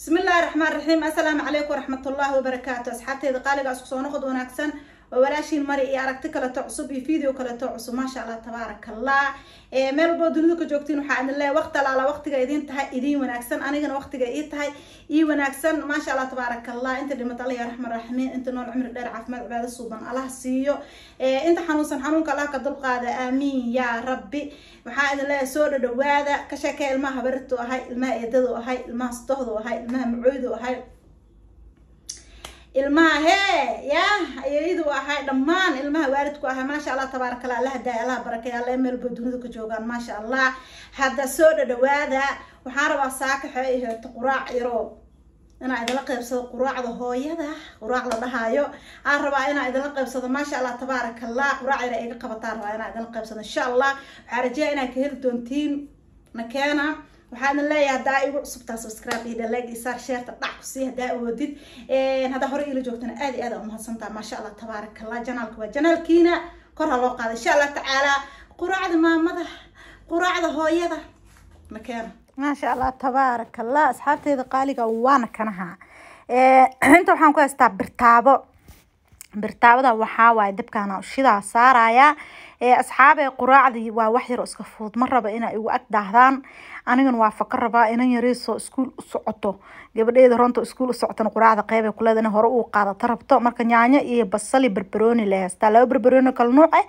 bismillahi raxmaan raxiim assalaamu calaykum waraxmatullaahi wabarakaatu asxaabteyda qaaliga isku soo noqod wanaagsan walaashiin mari iyo aragti kaleto cusub iyo video kaleto cusub maasha allah tabaarak allah eh, meel walbo dunida ka joogtiin waxaa idin leeya waqti alaala waqtiga idiin tahay idiin wanaagsan anigana waqtiga ii tahay ii wanaagsan maasha allah tabaarak allah inta dhimad allah yaa raxman raximiin inta nool cumri dheer caafimaad cibaado suuban allah siiyo eh, inta xanuunsan xanuunka allah ka dulqaada aamiin ya rabbi waxaa idin leeya soo dhadhawaada ka sheekee ilmaha habarito ahay ilmaha eedadu ahay ilmaha sdohdu ahay ilmaha macoydu ahay ilmaha hee ya ayeeyadu ahay dhammaan ilmaha waalidku ahay maasha allah tabaaraka allah alla hadaaya allaha barakeeya meel ba dunida ka joogaan maasha allah hadda soo dhadhawaada waxaan rabaa saakaxo iheeto quraac yaro inaa idinla qaybsado quraacda hooyada quraac la dhahaayo aan rabaa inaa idinla qaybsado maasha allah tabaaraka allah quraac yara iga qabataan rabaa inaa idinla qaybsado insha allah waxaa rajeya inaa ka heli doontiin nakeena waxaana leeyahay hadaa igu cusubtaa subscribe iyo like isaar sheerta dhac kusii sii hadaa awoodid haddaa hore ila joogtana aad iyo aad aa umahadsantaha maasha allah tabaarak allah janaalka waa janaalkiina kor ha loo qaada insha allah tacaala quraacda maamada quraacda hooyada ma makeena maasha allah tabaarak allah asxaabteeda qaaliga waana kanaha inta waxaan ku haystaa birtaabo birtaabada waxaa waaye dabkaana ushidaa saarayaa asxaabee quraacdii waa wax yar iska fudud ma raba inay igu ag daahdaan anigana waa faka rabaa inan yariisoo iskuul u socoto gabadheeda runta iskuul u socotana quraacda qeybay kuleeda in hore uu qaadata rabto marka nyaanyo iyo basali berberoni la heystaa laba berberoni kala nuuc eh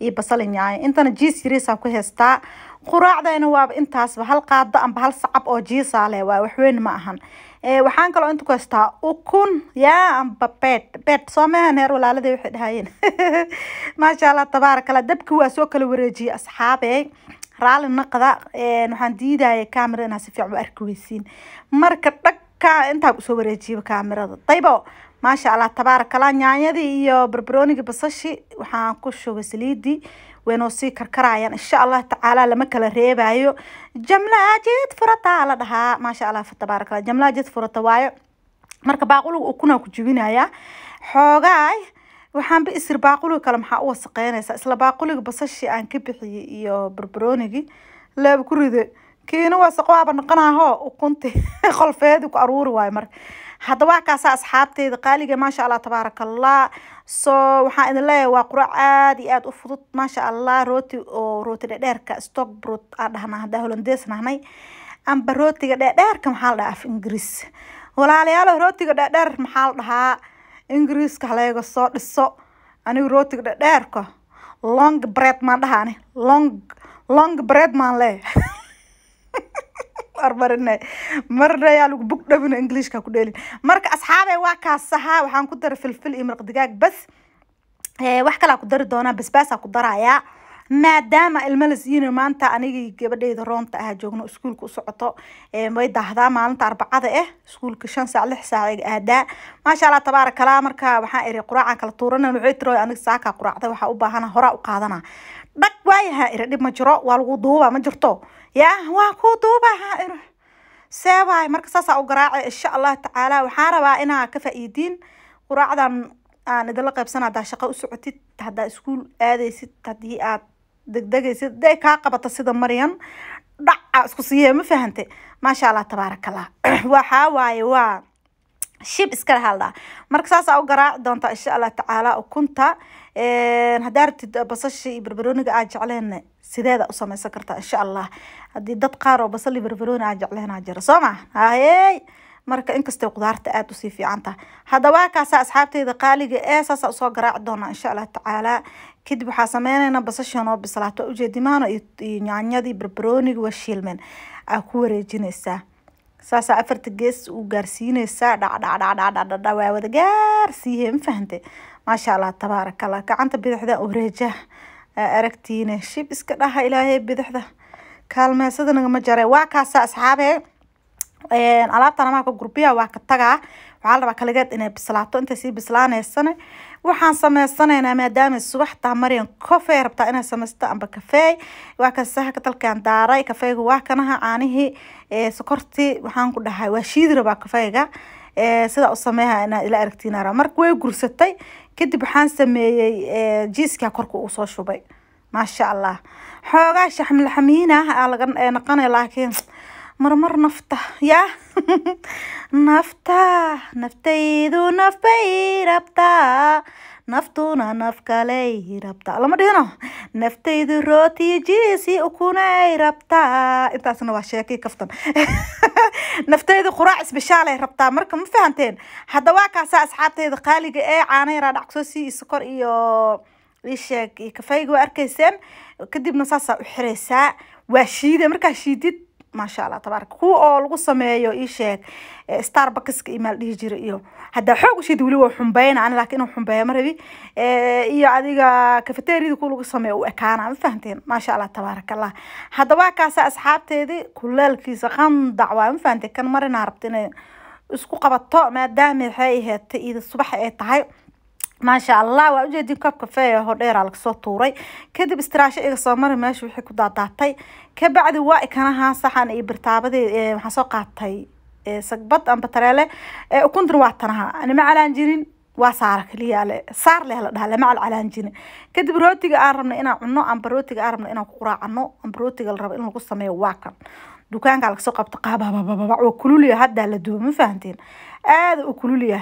iyo basal inyaayo intana jiis yariisaan ku haystaa quraacdayna waaba intaasba hal qaado amba hal sacab oo jiisaale waay waxweyn ma ahan waxaan kaloo inta ku haystaa ukun yaa amba bed bed soo maahan heer walaalada waxay dhahayeen maasha allah tabaaraka allah dabki waa soo kala wareejiyey asxaabey raali naqda waxaan diidaya camera inaa si fiican u arki weysiin marka dhag markaa intaa kusoo wareejiya kaamirada daybo maasha allah tabaarak allah nyaanyadii iyo barbaroonigii basashi waxaan ku shugay saliidii waynoo sii karkarayaan insha allah tacaala lama kala reebayo jamlaajid furataa la dhahaa maasha allah tabaarak allah jamlaajid furata waayo marka baaquliga ukuna ku jubinayaa xoogaay waxaanba isir baaquliga kale maxaa u wasaqeynaysaa isla baaquliga basashi aan ka bixiyey iyo barbaroonigii laaba ku riday kiina waa saqo noqonaaho ukunti qolfeedi ku aruuri waayo mar haddaba wax kaasa asxaabteeda qaaliga maasha allah tabaaraka allah so waxaan idin leeyahay waa quro aada iyo aada u fudud maasha allah rooti oo rooti dhedheerka stock brot aa dhahnaa haddaa holandees nahnay amba rootiga dhedheerka maxaa la dhahaa af ingiriis walaalayaalo rootiga dhedheer maxaa la dhahaa ingiriiska haleega soo dhiso anigu rootiga dhedheerka long bread maan dhahaani long long bread maan leeyahay armarinay marna yaa lagu bug dhawina englishka ku dheelin marka asxaabey waa kaas waxaan ku dara filfil iyo maraq bas wax kalaa ku dari doonaa basbaasaa ku darayaa maadaama ilmalis maanta anigii gabadheyda roonta ahaa joogno iskuulka u way daahdaa maalinta arbacada ah iskuulka shan saac lix saac ayga aadaa maasha allah tabaarakalaa marka waxaan iri quraacaan kala tuuranan waxay tiro aniga saakaa quraacday waxaa u baahana horaa u qaadana dhag waayaha iri dhib ma jiro waa lagu duubaa ma jirto yaa waa kuu duubahaa ir see marka saasaa u garaace insha allahu tacaala waxaan rabaa inaa ka faa'iidiin quraacdan aan idinla qaybsana haddaa shaqo u socotid haddaa iskuol aadeysid haddii aad degdegaysid haday kaa qabato sida mariyan dhaca isku siiye ma fahante maasha allah tabaarakallah waxaa waaye waa shib iska lahaaldaa marka saasaa u garaaci doonta insha allah tacaala ukunta haddaa rabtid basasha iyo barbarooniga aa jecleen sideeda u sameysan kartaa insha allah haddii dad qaar oo basal iyo barbarooni aa jecleen aa jira soo ma hayey marka inkastay qudaarta aada usii fiican taha asxaabteyda qaaliga ee saasaa usoo garaaci doonaa insha allah tacaala kadib waxaa sameyneynaa basashan oo bislaato ujeedimaano iyo yaanyadii barbarooniga waa shiilmeen aa ku wareejineysaa saasaa afarta gees u gaarsiineysaa dhacdhacdhacdhacdhacdha waa wada gaarsiiye ma fahante maasha allah tabaaraka allah gacanta bidaxda oreeja aragtiine shib iska dhaha ilaahay bidaxda kaalmeesada nagama jare waa kaasaa asxaabee alaabtan amaaka gurbiya waa ka tagaa waxaa la rabaa kaligeed inay bislaato intay sii bislaaneysane waxaan samaysanayna maadaama subaxtaa maryan kofey rabtaa inay samaysto amba kafeey waa kan saaka dalkan daaray kafeyga waa kanaha caanihii sokortii waxaan ku dhahay waa shiidi rabaa kafeyga sidaa u sameeha inaad ila aragtiinara marka way gursatay kadib waxaan sameeyey jiiskaa korka uu soo shubay maasha allah xoogaa shaxmilxamiin ah laga noqonay laakiin marmar nafta yaa nafta naftaydu nafbay rabtaa naftuna naf kaley rabtaa lama dhihino naftaydu rootiyo jiisi ukunay rabtaa intaasna waa sheekii kaftan naftaydu quraac isbishaalay rabtaa marka ma fahanteen hadda waa kaasaa asxaabtayda qaaliga ee caana yaraa dhacsoosi iyo sokor iyo isheeg iyo kafayga waa arkayseen kadibna saasaa u xiraysaa waa shiide markaa shiidid maasha allah tabaaraka kuwa oo lagu sameeyo ii sheeg eh, starbuckska imaal dhihi jira iyo haddaa xoog ushid weli waa xumbeyna ani laakiin inuu xumbeeyo ma rabi eh, iyo adiga cafeteriyada ku lagu sameeyo u ekaana ma fahanteen maasha allah tabaaraka allah haddaba kaasa asxaabteedii kuleelkiisa qandac waa ma fahanteen kan marina rabta inay isku qabato maadaama waxay ahayd subax ay tahay maasha allah waa ujeedin coob kafeeya hoo dheeraa lagasoo tuuray kadib istiraasho iga soo mari meesha wixii ku daadaatay kabacdi waa ikanahaa saxan iyo birtaabadeed waxaan soo qaatay sagbad amba tareele ukuntan waa tanaha anima calaan jirin waa saara kaliyaale saar leh la dhaha lama calcalaan jirin kadib rootiga aan rabnay inaan cunno amba rootiga aan rabnay inaan ku quraacano amba rootiga la rabo in lagu sameeyo waa kan dukaankaa lagasoo qabto qaabaabababac waa kululiya haddaa la dubo ma fahantiin aada u kululiya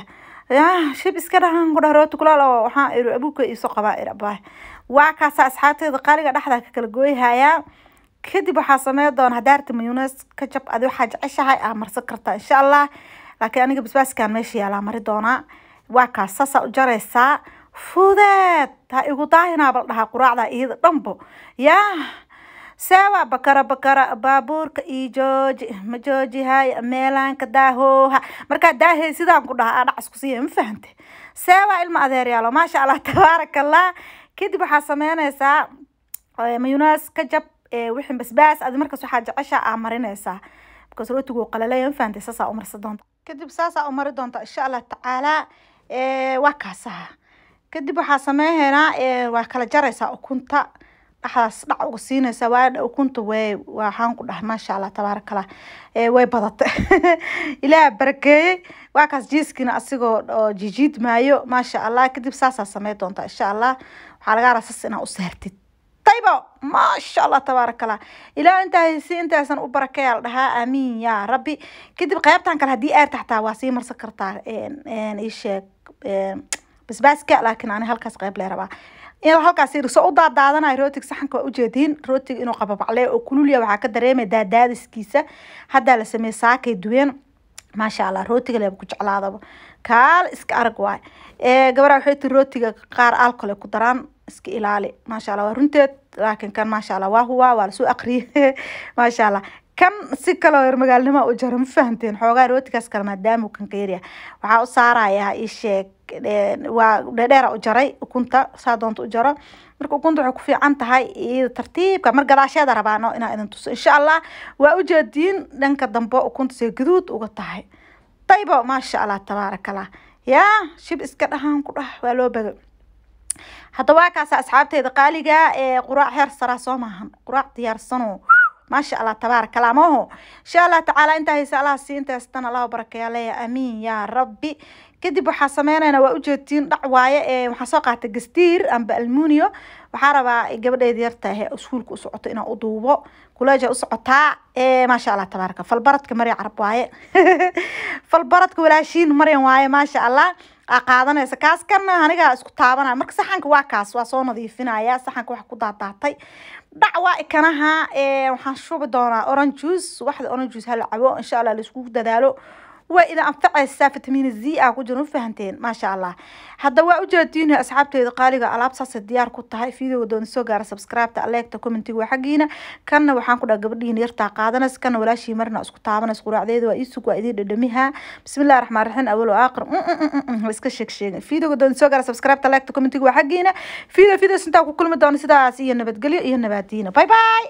Ah, shib iska dhahan ku dhah rooti kulaal iru abuurka iisoo qabaa irabaa waa kaasa asxaabteeda qaaliga dhexda ka kala gooyhayaa kadib waxaa sameyn doona hadaarta mayunes ka jab adi waxaa jeceshahay aa marsan kartaa insha allah laakiin aniga basbaaskan meesha yaalaa mari doonaa waa kaas saasaa u jaraysaa fudeed ha igu daahinaabal dhahaa quraacda iyada dhanbo yaah sawa bakara bakara baabuurka iyo jooji ma jooji meelaanka daahooha markaa daahey sidaan ku dhaha adhac isku siiya ma fahante sawa ilma adeeryaalo maasha allah tabaaraka allah kadib waxaa sameyneysaa eh, mayunaas ka jab eh, wixin basbaas adi markaas waxaa jecesha aa marineysaa because rootigu qalalaya ma fahante saasaa umarsa doonta kadib saasaa umari doonta insha allah tacaala eh, waa kaasaha kadib waxaa sameynheynaa waa kala jaraysaa ukunta dhaxdaas dhac uga siinaysa waayo ukunta way waxaan ku dhaha maasha allah tabaaraka allah way badatay ilaah barakeeyey waa jiiskiina asigoo oo jijiidmaayo maasha allah kadib saasaa samey doontaa insha allah waxaa lagaa rasas inaa u saartid taybo maasha allah tabaaraka allah ilaa intaasan u barakeeya dhahaa aamiin yaa rabbi kadib qaybtan kale haddii aar taxtaa waa sii marsan kartaa isheeg basbaaska laakiin ani halkaas qayb lee in halkaas soo u daadaadanayo rootig saxanka waa ujeediin rotig inuu qababacle oo kululya waxaa ka dareemay daadaadiskiisa haddaa la sameeye saakay duween maasha allah rotiga leeba ku jeclaadaba kaal iska arag waay gabaraa waxay tiri rotiga qaar alkole ku daraan iska ilaali maasha allah waa runteed laakiin kan maasha allah waa huwa waa lasoo aqriyay maasha allah kan si kaleo yermagaalnimo u jaro ma fahamteen xoogaa rootigaas kale maadaama kan ka yaryaha waxaa u saarayaa isheeg waa dhedheera u jaray ukunta saa doonta u jaro marka ukunta waxay ku fiican tahay iyada tartiibka mar gadaasheeda rabaano inaa idin tuso insha allah waa u dhanka dambe ukunta see gaduud uga tahay daybo maasha allah tabaarakallah yaa shib iska dhahaan ku dhah waa loo baga hadda waa kaasa asxaabteeda qaaliga ee quraac heer saraa soo maahan quraac diyaarsanoo maasha allah tabaaraka allah maho insha allah tacaala intaa hayse allaha siintaastan allahu barakayaa leeya amiin ya rabbi kadib waxaa sameynayna waa ujeedtiin dhac waaye ee waxaa soo qaatay gastiir amba almunio waxaa rabaa gabadheeda yartahe iskuulka usocoto inaa u duubo kuleeja usocotaa maasha allah tabaaraka falbaradka maryan carab waaye falbaradka walaashiin maryan waaye maasha allah qaadanaysa kaas kana aniga isku taabanaya marka saxanka waa kaas waa soo nadiifinaya saxanka waxa ku daadaatay dhac waa ikanaha waxaan shubi doonaa orange juice waxda orange juice hala cabo insha allah laiskugu dadaalo waa idin anfacaysaa fitamiina z a ah ku jira fahanteen maasha allah hadda waa ujeedtiinho asxaabteeda qaaliga alaab saasay diyaar ku tahay videoga doona soo gaara subscribeta aleegta commentiga waa kanna waxaan ku dhaha gabadhiina yartaa qaadanays kana walaashii marna isku taabanays quraacdeeda waa iisug waa idiin dhadhamiha bismillahi raxmaan raxiim awalo aakhir mm, mm, mm, iska sheeg videoga doona soo gaara subscribeta aleegta commentiga waa video videos intaa ku kulmi doono sidaas iyo nabadgelyo iyo nabaadiina bye bye